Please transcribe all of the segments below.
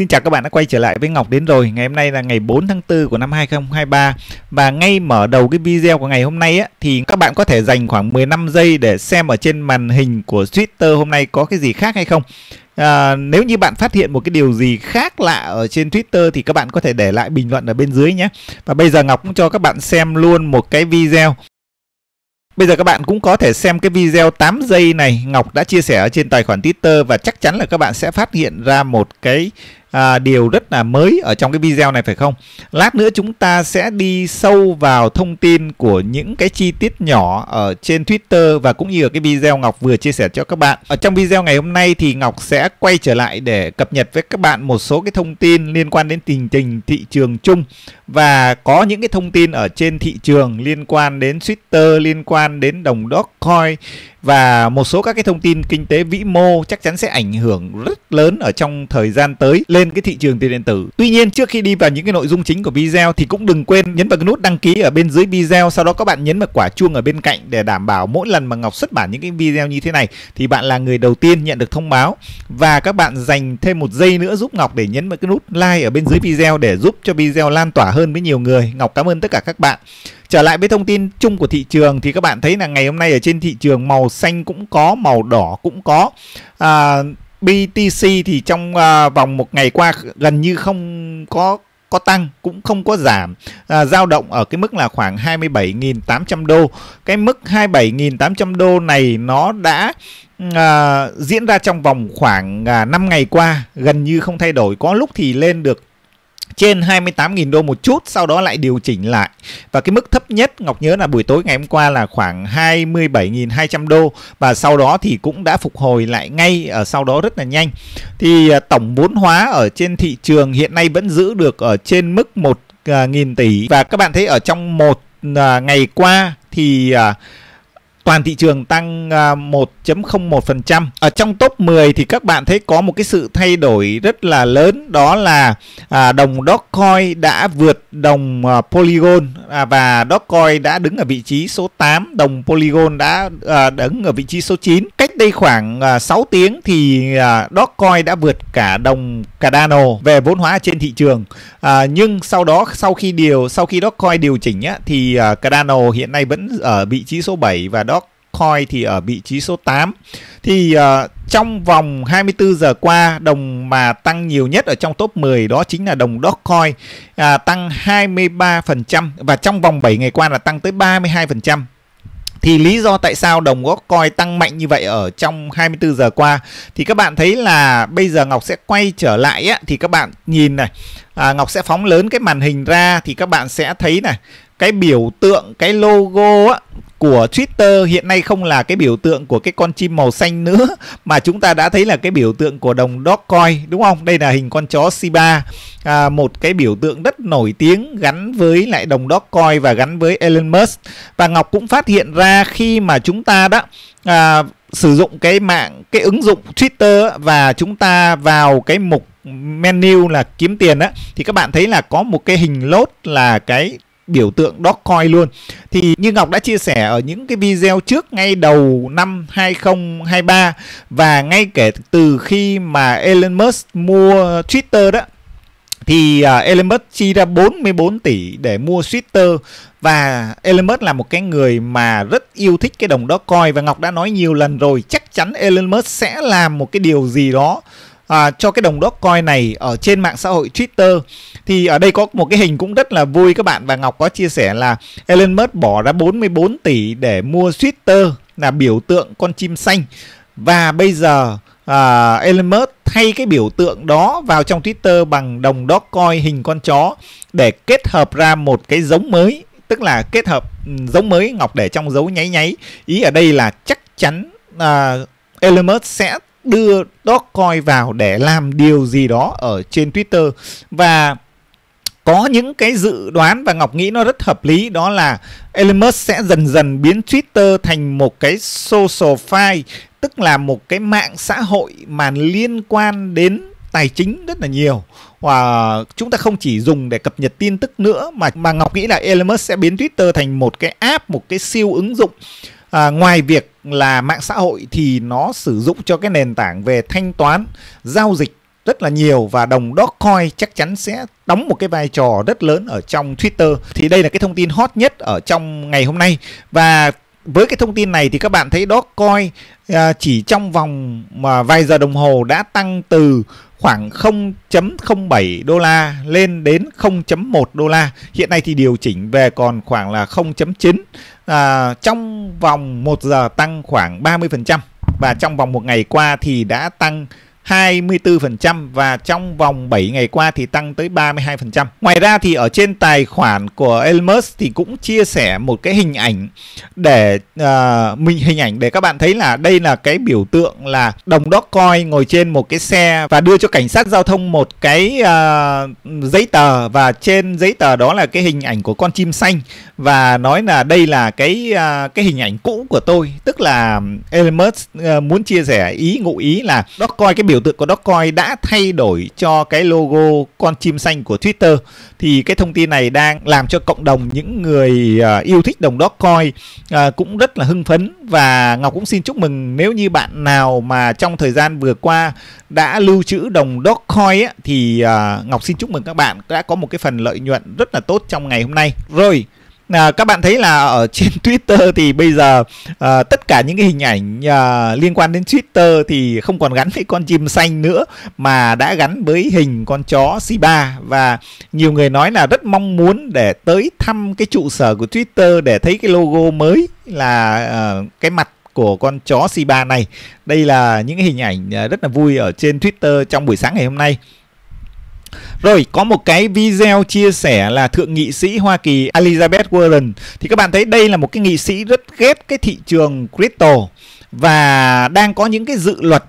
Xin chào các bạn đã quay trở lại với Ngọc đến rồi. Ngày hôm nay là ngày 4 tháng 4 của năm 2023 và ngay mở đầu cái video của ngày hôm nay á, thì các bạn có thể dành khoảng 15 giây để xem ở trên màn hình của Twitter hôm nay có cái gì khác hay không. À, nếu như bạn phát hiện một cái điều gì khác lạ ở trên Twitter thì các bạn có thể để lại bình luận ở bên dưới nhé. Và bây giờ Ngọc cũng cho các bạn xem luôn một cái video. Bây giờ các bạn cũng có thể xem cái video 8 giây này Ngọc đã chia sẻ ở trên tài khoản Twitter và chắc chắn là các bạn sẽ phát hiện ra một cái à, điều rất là mới ở trong cái video này phải không? Lát nữa chúng ta sẽ đi sâu vào thông tin của những cái chi tiết nhỏ ở trên Twitter và cũng như ở cái video Ngọc vừa chia sẻ cho các bạn. Ở trong video ngày hôm nay thì Ngọc sẽ quay trở lại để cập nhật với các bạn một số cái thông tin liên quan đến tình trình thị trường chung và có những cái thông tin ở trên thị trường liên quan đến Twitter, liên quan đến đồng Dogecoin và một số các cái thông tin kinh tế vĩ mô chắc chắn sẽ ảnh hưởng rất lớn ở trong thời gian tới lên cái thị trường tiền điện tử. Tuy nhiên trước khi đi vào những cái nội dung chính của video thì cũng đừng quên nhấn vào cái nút đăng ký ở bên dưới video, sau đó các bạn nhấn vào quả chuông ở bên cạnh để đảm bảo mỗi lần mà Ngọc xuất bản những cái video như thế này thì bạn là người đầu tiên nhận được thông báo và các bạn dành thêm một giây nữa giúp Ngọc để nhấn vào cái nút like ở bên dưới video để giúp cho video lan tỏa hơn với nhiều người. Ngọc cảm ơn tất cả các bạn. Trở lại với thông tin chung của thị trường thì các bạn thấy là ngày hôm nay ở trên thị trường màu xanh cũng có, màu đỏ cũng có. À, BTC thì trong à, vòng một ngày qua gần như không có có tăng cũng không có giảm à, giao động ở cái mức là khoảng 27.800 đô cái mức 27.800 đô này nó đã à, diễn ra trong vòng khoảng à, 5 ngày qua gần như không thay đổi có lúc thì lên được trên 28.000 đô một chút sau đó lại điều chỉnh lại và cái mức thấp nhất Ngọc nhớ là buổi tối ngày hôm qua là khoảng 27.200 đô và sau đó thì cũng đã phục hồi lại ngay ở ờ, sau đó rất là nhanh thì ờ, tổng vốn hóa ở trên thị trường hiện nay vẫn giữ được ở trên mức 1.000 ờ, tỷ và các bạn thấy ở trong một ngày qua thì toàn thị trường tăng một 0,01%. Ở trong top 10 thì các bạn thấy có một cái sự thay đổi rất là lớn đó là à, đồng Dogecoin đã vượt đồng à, Polygon à, và Dogecoin đã đứng ở vị trí số 8, đồng Polygon đã à, đứng ở vị trí số 9. Cách đây khoảng à, 6 tiếng thì à, Dogecoin đã vượt cả đồng Cardano về vốn hóa trên thị trường. À, nhưng sau đó sau khi điều sau khi Dogecoin điều chỉnh á, thì à, Cardano hiện nay vẫn ở vị trí số 7 và Dogecoin Bitcoin thì ở vị trí số 8. Thì uh, trong vòng 24 giờ qua, đồng mà tăng nhiều nhất ở trong top 10 đó chính là đồng Dogecoin à, tăng 23% và trong vòng 7 ngày qua là tăng tới 32% thì lý do tại sao đồng Dogecoin tăng mạnh như vậy ở trong 24 giờ qua thì các bạn thấy là bây giờ Ngọc sẽ quay trở lại á, thì các bạn nhìn này à, Ngọc sẽ phóng lớn cái màn hình ra thì các bạn sẽ thấy này cái biểu tượng cái logo á, của Twitter hiện nay không là cái biểu tượng của cái con chim màu xanh nữa mà chúng ta đã thấy là cái biểu tượng của đồng Dogecoin đúng không? Đây là hình con chó Shiba, à, một cái biểu tượng rất nổi tiếng gắn với lại đồng Dogecoin và gắn với Elon Musk. Và Ngọc cũng phát hiện ra khi mà chúng ta đã à, sử dụng cái mạng cái ứng dụng Twitter và chúng ta vào cái mục menu là kiếm tiền á thì các bạn thấy là có một cái hình lốt là cái biểu tượng Dogecoin luôn. Thì như Ngọc đã chia sẻ ở những cái video trước ngay đầu năm 2023 và ngay kể từ khi mà Elon Musk mua Twitter đó thì à, Elon Musk chi ra 44 tỷ để mua Twitter và Elon Musk là một cái người mà rất yêu thích cái đồng Dogecoin và Ngọc đã nói nhiều lần rồi chắc chắn Elon Musk sẽ làm một cái điều gì đó à, cho cái đồng Dogecoin này ở trên mạng xã hội Twitter thì ở đây có một cái hình cũng rất là vui các bạn và Ngọc có chia sẻ là Elon Musk bỏ ra 44 tỷ để mua Twitter là biểu tượng con chim xanh và bây giờ à, Elon Musk thay cái biểu tượng đó vào trong Twitter bằng đồng Dogecoin hình con chó để kết hợp ra một cái giống mới tức là kết hợp ừ, giống mới Ngọc để trong dấu nháy nháy ý ở đây là chắc chắn à, Elon Musk sẽ đưa Dogecoin vào để làm điều gì đó ở trên Twitter và có những cái dự đoán và Ngọc nghĩ nó rất hợp lý đó là Elon Musk sẽ dần dần biến Twitter thành một cái social file tức là một cái mạng xã hội mà liên quan đến tài chính rất là nhiều và chúng ta không chỉ dùng để cập nhật tin tức nữa mà mà Ngọc nghĩ là Elon Musk sẽ biến Twitter thành một cái app một cái siêu ứng dụng à, ngoài việc là mạng xã hội thì nó sử dụng cho cái nền tảng về thanh toán giao dịch rất là nhiều và đồng Dogecoin chắc chắn sẽ đóng một cái vai trò rất lớn ở trong Twitter. Thì đây là cái thông tin hot nhất ở trong ngày hôm nay và với cái thông tin này thì các bạn thấy Dogecoin à, chỉ trong vòng mà vài giờ đồng hồ đã tăng từ khoảng 0.07 đô la lên đến 0.1 đô la. Hiện nay thì điều chỉnh về còn khoảng là 0.9 à, trong vòng 1 giờ tăng khoảng 30% và trong vòng một ngày qua thì đã tăng 24% và trong vòng 7 ngày qua thì tăng tới 32%. Ngoài ra thì ở trên tài khoản của Elmer's thì cũng chia sẻ một cái hình ảnh để uh, mình hình ảnh để các bạn thấy là đây là cái biểu tượng là đồng Dogecoin ngồi trên một cái xe và đưa cho cảnh sát giao thông một cái uh, giấy tờ và trên giấy tờ đó là cái hình ảnh của con chim xanh và nói là đây là cái uh, cái hình ảnh cũ của tôi, tức là Elmer's uh, muốn chia sẻ ý ngụ ý là Dogecoin cái biểu biểu tượng của Dogecoin đã thay đổi cho cái logo con chim xanh của Twitter thì cái thông tin này đang làm cho cộng đồng những người à, yêu thích đồng Dogecoin à, cũng rất là hưng phấn và Ngọc cũng xin chúc mừng nếu như bạn nào mà trong thời gian vừa qua đã lưu trữ đồng Dogecoin thì à, Ngọc xin chúc mừng các bạn đã có một cái phần lợi nhuận rất là tốt trong ngày hôm nay. Rồi, à, các bạn thấy là ở trên Twitter thì bây giờ à, tất cả những cái hình ảnh à, liên quan đến Twitter thì không còn gắn với con chim xanh nữa mà đã gắn với hình con chó Shiba và nhiều người nói là rất mong muốn để tới thăm cái trụ sở của Twitter để thấy cái logo mới là à, cái mặt của con chó Shiba này. Đây là những hình ảnh à, rất là vui ở trên Twitter trong buổi sáng ngày hôm nay. Rồi, có một cái video chia sẻ là Thượng nghị sĩ Hoa Kỳ Elizabeth Warren. Thì các bạn thấy đây là một cái nghị sĩ rất ghét cái thị trường crypto và đang có những cái dự luật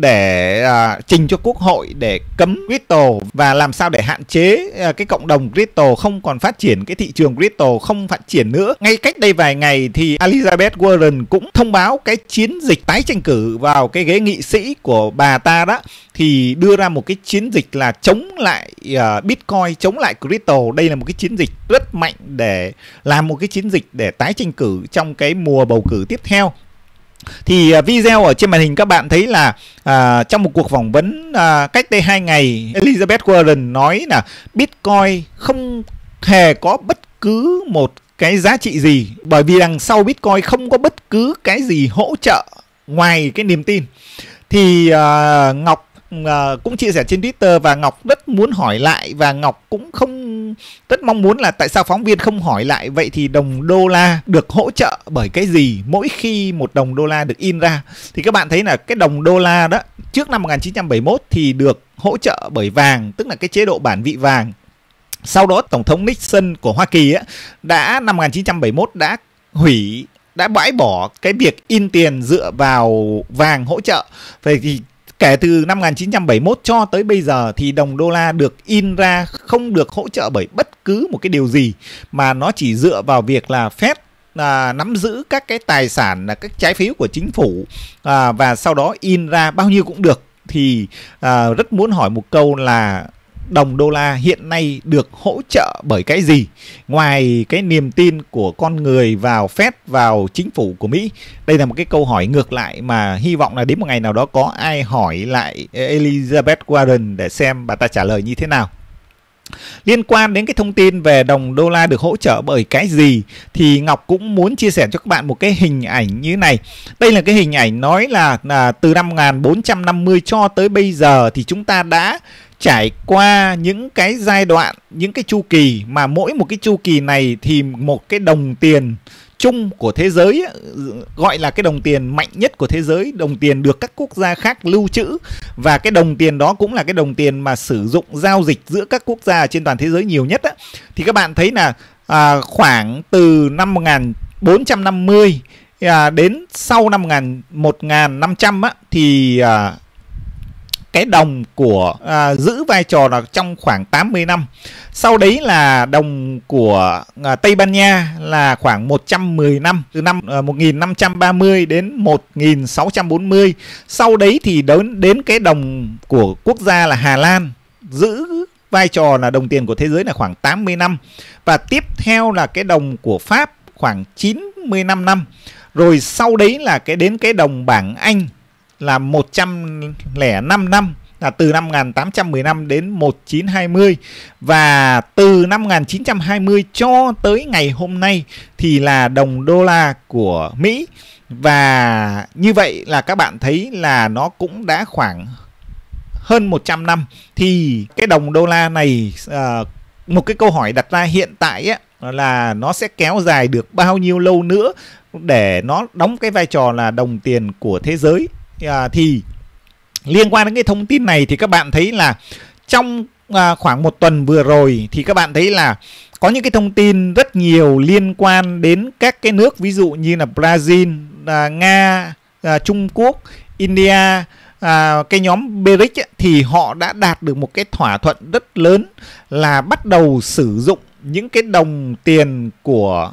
để à, trình cho quốc hội để cấm crypto và làm sao để hạn chế à, cái cộng đồng crypto không còn phát triển cái thị trường crypto không phát triển nữa ngay cách đây vài ngày thì Elizabeth Warren cũng thông báo cái chiến dịch tái tranh cử vào cái ghế nghị sĩ của bà ta đó thì đưa ra một cái chiến dịch là chống lại uh, Bitcoin, chống lại crypto. Đây là một cái chiến dịch rất mạnh để làm một cái chiến dịch để tái tranh cử trong cái mùa bầu cử tiếp theo thì à, video ở trên màn hình các bạn thấy là à, trong một cuộc phỏng vấn à, cách đây hai ngày Elizabeth Warren nói là Bitcoin không hề có bất cứ một cái giá trị gì bởi vì đằng sau Bitcoin không có bất cứ cái gì hỗ trợ ngoài cái niềm tin thì à, Ngọc uh, cũng chia sẻ trên Twitter và Ngọc rất muốn hỏi lại và Ngọc cũng không rất mong muốn là tại sao phóng viên không hỏi lại vậy thì đồng đô la được hỗ trợ bởi cái gì mỗi khi một đồng đô la được in ra thì các bạn thấy là cái đồng đô la đó trước năm 1971 thì được hỗ trợ bởi vàng tức là cái chế độ bản vị vàng sau đó tổng thống Nixon của Hoa Kỳ á đã năm 1971 đã hủy đã bãi bỏ cái việc in tiền dựa vào vàng hỗ trợ vậy thì Kể từ năm 1971 cho tới bây giờ thì đồng đô la được in ra không được hỗ trợ bởi bất cứ một cái điều gì mà nó chỉ dựa vào việc là phép à, nắm giữ các cái tài sản là các trái phiếu của chính phủ à, và sau đó in ra bao nhiêu cũng được thì à, rất muốn hỏi một câu là đồng đô la hiện nay được hỗ trợ bởi cái gì ngoài cái niềm tin của con người vào Fed vào chính phủ của Mỹ đây là một cái câu hỏi ngược lại mà hy vọng là đến một ngày nào đó có ai hỏi lại Elizabeth Warren để xem bà ta trả lời như thế nào Liên quan đến cái thông tin về đồng đô la được hỗ trợ bởi cái gì thì Ngọc cũng muốn chia sẻ cho các bạn một cái hình ảnh như này. Đây là cái hình ảnh nói là, là từ năm 1450 cho tới bây giờ thì chúng ta đã trải qua những cái giai đoạn những cái chu kỳ mà mỗi một cái chu kỳ này thì một cái đồng tiền chung của thế giới gọi là cái đồng tiền mạnh nhất của thế giới đồng tiền được các quốc gia khác lưu trữ và cái đồng tiền đó cũng là cái đồng tiền mà sử dụng giao dịch giữa các quốc gia trên toàn thế giới nhiều nhất á. thì các bạn thấy là à, khoảng từ năm 1450 à, đến sau năm 1000 1500 á thì à, cái đồng của à, giữ vai trò là trong khoảng 80 năm. Sau đấy là đồng của à, Tây Ban Nha là khoảng 110 năm từ năm à, 1530 đến 1640. Sau đấy thì đến đến cái đồng của quốc gia là Hà Lan giữ vai trò là đồng tiền của thế giới là khoảng 80 năm và tiếp theo là cái đồng của Pháp khoảng 95 năm. Rồi sau đấy là cái đến cái đồng bảng Anh là 105 năm là từ năm 1815 đến 1920 và từ năm 1920 cho tới ngày hôm nay thì là đồng đô la của Mỹ và như vậy là các bạn thấy là nó cũng đã khoảng hơn 100 năm thì cái đồng đô la này ờ, một cái câu hỏi đặt ra hiện tại ấy, là nó sẽ kéo dài được bao nhiêu lâu nữa để nó đóng cái vai trò là đồng tiền của thế giới à, thì liên quan đến cái thông tin này thì các bạn thấy là trong à, khoảng một tuần vừa rồi thì các bạn thấy là có những cái thông tin rất nhiều liên quan đến các cái nước ví dụ như là Brazil, à, Nga, à, Trung Quốc, India, à, cái nhóm BRICS thì họ đã đạt được một cái thỏa thuận rất lớn là bắt đầu sử dụng những cái đồng tiền của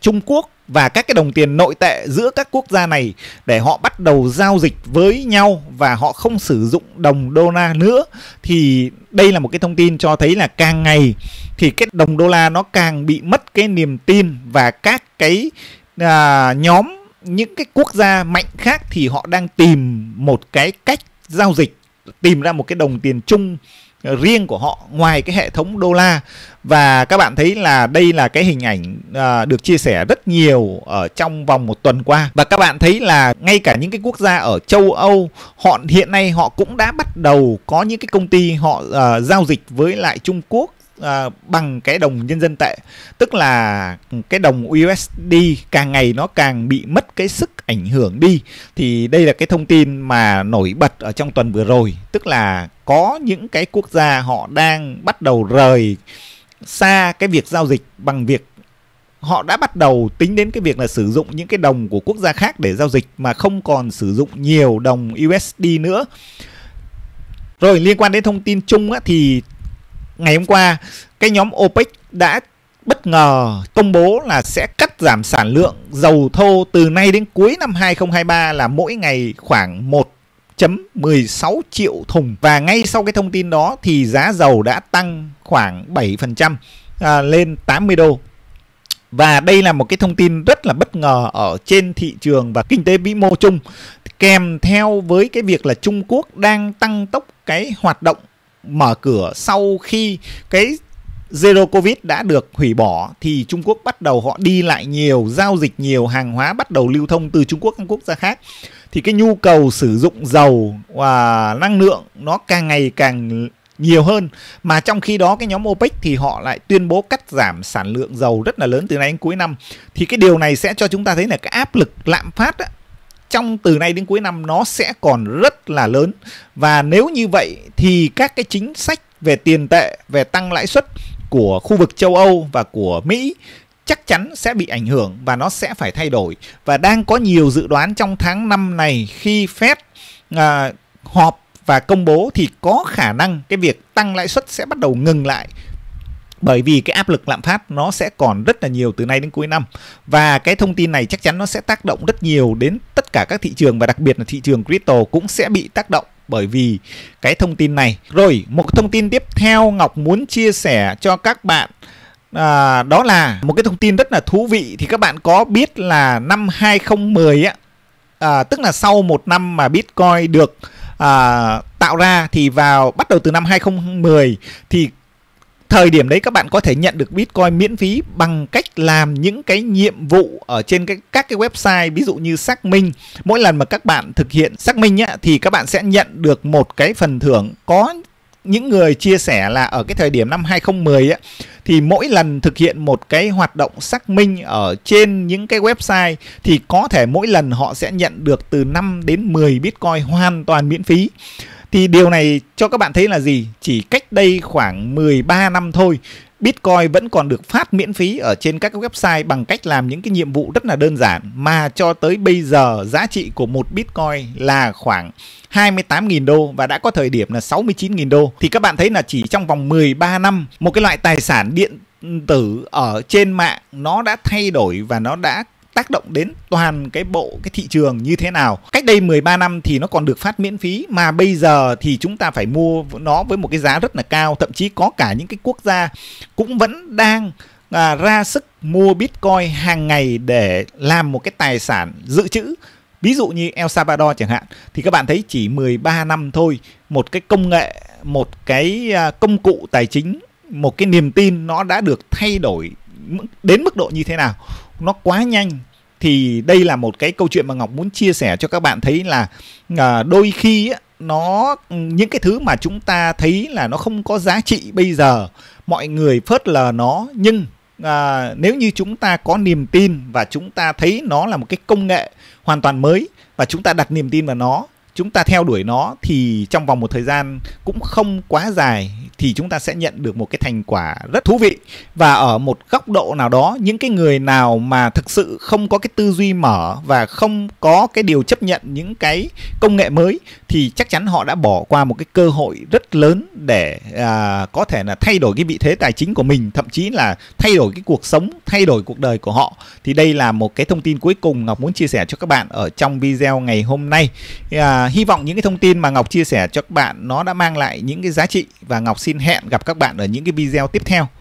Trung Quốc và các cái đồng tiền nội tệ giữa các quốc gia này để họ bắt đầu giao dịch với nhau và họ không sử dụng đồng đô la nữa thì đây là một cái thông tin cho thấy là càng ngày thì cái đồng đô la nó càng bị mất cái niềm tin và các cái à, nhóm những cái quốc gia mạnh khác thì họ đang tìm một cái cách giao dịch tìm ra một cái đồng tiền chung riêng của họ ngoài cái hệ thống đô la và các bạn thấy là đây là cái hình ảnh à, được chia sẻ rất nhiều ở trong vòng một tuần qua và các bạn thấy là ngay cả những cái quốc gia ở châu Âu họ hiện nay họ cũng đã bắt đầu có những cái công ty họ à, giao dịch với lại Trung Quốc uh, bằng cái đồng nhân dân tệ tức là cái đồng USD càng ngày nó càng bị mất cái sức ảnh hưởng đi thì đây là cái thông tin mà nổi bật ở trong tuần vừa rồi tức là có những cái quốc gia họ đang bắt đầu rời xa cái việc giao dịch bằng việc họ đã bắt đầu tính đến cái việc là sử dụng những cái đồng của quốc gia khác để giao dịch mà không còn sử dụng nhiều đồng USD nữa. Rồi liên quan đến thông tin chung á, thì ngày hôm qua cái nhóm OPEC đã bất ngờ công bố là sẽ cắt giảm sản lượng dầu thô từ nay đến cuối năm 2023 là mỗi ngày khoảng 1.16 triệu thùng và ngay sau cái thông tin đó thì giá dầu đã tăng khoảng 7% à, lên 80 đô và đây là một cái thông tin rất là bất ngờ ở trên thị trường và kinh tế vĩ mô chung kèm theo với cái việc là Trung Quốc đang tăng tốc cái hoạt động mở cửa sau khi cái Zero Covid đã được hủy bỏ thì Trung Quốc bắt đầu họ đi lại nhiều, giao dịch nhiều, hàng hóa bắt đầu lưu thông từ Trung Quốc sang quốc gia khác. Thì cái nhu cầu sử dụng dầu và năng lượng nó càng ngày càng nhiều hơn mà trong khi đó cái nhóm OPEC thì họ lại tuyên bố cắt giảm sản lượng dầu rất là lớn từ nay đến cuối năm thì cái điều này sẽ cho chúng ta thấy là cái áp lực lạm phát á, trong từ nay đến cuối năm nó sẽ còn rất là lớn và nếu như vậy thì các cái chính sách về tiền tệ về tăng lãi suất của khu vực châu Âu và của Mỹ chắc chắn sẽ bị ảnh hưởng và nó sẽ phải thay đổi và đang có nhiều dự đoán trong tháng năm này khi Fed à, họp và công bố thì có khả năng cái việc tăng lãi suất sẽ bắt đầu ngừng lại bởi vì cái áp lực lạm phát nó sẽ còn rất là nhiều từ nay đến cuối năm và cái thông tin này chắc chắn nó sẽ tác động rất nhiều đến tất cả các thị trường và đặc biệt là thị trường crypto cũng sẽ bị tác động bởi vì cái thông tin này. Rồi, một thông tin tiếp theo Ngọc muốn chia sẻ cho các bạn à, đó là một cái thông tin rất là thú vị thì các bạn có biết là năm 2010 á à, tức là sau một năm mà Bitcoin được à, tạo ra thì vào bắt đầu từ năm 2010 thì thời điểm đấy các bạn có thể nhận được Bitcoin miễn phí bằng cách làm những cái nhiệm vụ ở trên cái, các cái website ví dụ như xác minh. Mỗi lần mà các bạn thực hiện xác minh nhá thì các bạn sẽ nhận được một cái phần thưởng có những người chia sẻ là ở cái thời điểm năm 2010 ấy, thì mỗi lần thực hiện một cái hoạt động xác minh ở trên những cái website thì có thể mỗi lần họ sẽ nhận được từ 5 đến 10 Bitcoin hoàn toàn miễn phí. Thì điều này cho các bạn thấy là gì? Chỉ cách đây khoảng 13 năm thôi, Bitcoin vẫn còn được phát miễn phí ở trên các website bằng cách làm những cái nhiệm vụ rất là đơn giản mà cho tới bây giờ giá trị của một Bitcoin là khoảng 28.000 đô và đã có thời điểm là 69.000 đô. Thì các bạn thấy là chỉ trong vòng 13 năm, một cái loại tài sản điện tử ở trên mạng nó đã thay đổi và nó đã tác động đến toàn cái bộ cái thị trường như thế nào. Cách đây 13 năm thì nó còn được phát miễn phí mà bây giờ thì chúng ta phải mua nó với một cái giá rất là cao, thậm chí có cả những cái quốc gia cũng vẫn đang à, ra sức mua Bitcoin hàng ngày để làm một cái tài sản dự trữ. Ví dụ như El Salvador chẳng hạn thì các bạn thấy chỉ 13 năm thôi, một cái công nghệ, một cái à, công cụ tài chính, một cái niềm tin nó đã được thay đổi đến mức độ như thế nào nó quá nhanh thì đây là một cái câu chuyện mà Ngọc muốn chia sẻ cho các bạn thấy là à, đôi khi nó những cái thứ mà chúng ta thấy là nó không có giá trị bây giờ mọi người phớt lờ nó nhưng à, nếu như chúng ta có niềm tin và chúng ta thấy nó là một cái công nghệ hoàn toàn mới và chúng ta đặt niềm tin vào nó chúng ta theo đuổi nó thì trong vòng một thời gian cũng không quá dài thì chúng ta sẽ nhận được một cái thành quả rất thú vị và ở một góc độ nào đó những cái người nào mà thực sự không có cái tư duy mở và không có cái điều chấp nhận những cái công nghệ mới thì chắc chắn họ đã bỏ qua một cái cơ hội rất lớn để à, có thể là thay đổi cái vị thế tài chính của mình thậm chí là thay đổi cái cuộc sống thay đổi cuộc đời của họ thì đây là một cái thông tin cuối cùng ngọc muốn chia sẻ cho các bạn ở trong video ngày hôm nay à, hy vọng những cái thông tin mà Ngọc chia sẻ cho các bạn nó đã mang lại những cái giá trị và Ngọc xin hẹn gặp các bạn ở những cái video tiếp theo.